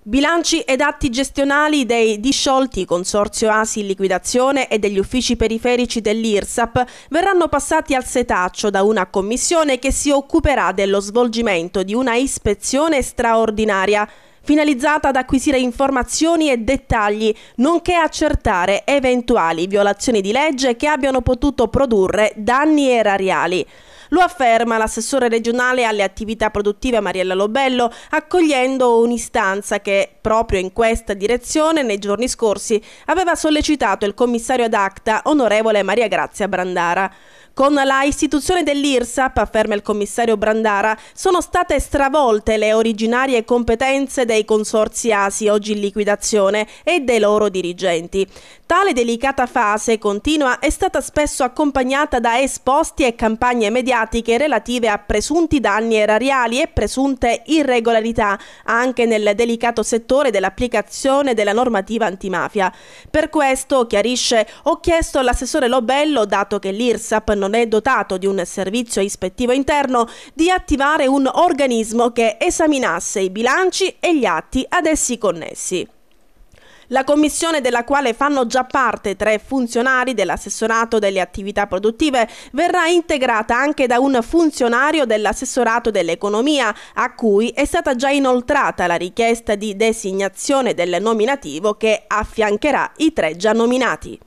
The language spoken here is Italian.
Bilanci ed atti gestionali dei disciolti Consorzio ASI in liquidazione e degli uffici periferici dell'IRSAP verranno passati al setaccio da una commissione che si occuperà dello svolgimento di una ispezione straordinaria finalizzata ad acquisire informazioni e dettagli, nonché accertare eventuali violazioni di legge che abbiano potuto produrre danni erariali. Lo afferma l'assessore regionale alle attività produttive Mariella Lobello, accogliendo un'istanza che, proprio in questa direzione, nei giorni scorsi aveva sollecitato il commissario ad acta, onorevole Maria Grazia Brandara. Con la istituzione dell'IRSAP, afferma il commissario Brandara, sono state stravolte le originarie competenze dei consorzi ASI oggi in liquidazione e dei loro dirigenti. Tale delicata fase continua è stata spesso accompagnata da esposti e campagne mediatiche relative a presunti danni erariali e presunte irregolarità anche nel delicato settore dell'applicazione della normativa antimafia. Per questo, chiarisce, ho chiesto all'assessore Lobello, dato che l'IRSAP non è dotato di un servizio ispettivo interno, di attivare un organismo che esaminasse i bilanci e gli degli atti ad essi connessi. La commissione della quale fanno già parte tre funzionari dell'assessorato delle attività produttive verrà integrata anche da un funzionario dell'assessorato dell'economia a cui è stata già inoltrata la richiesta di designazione del nominativo che affiancherà i tre già nominati.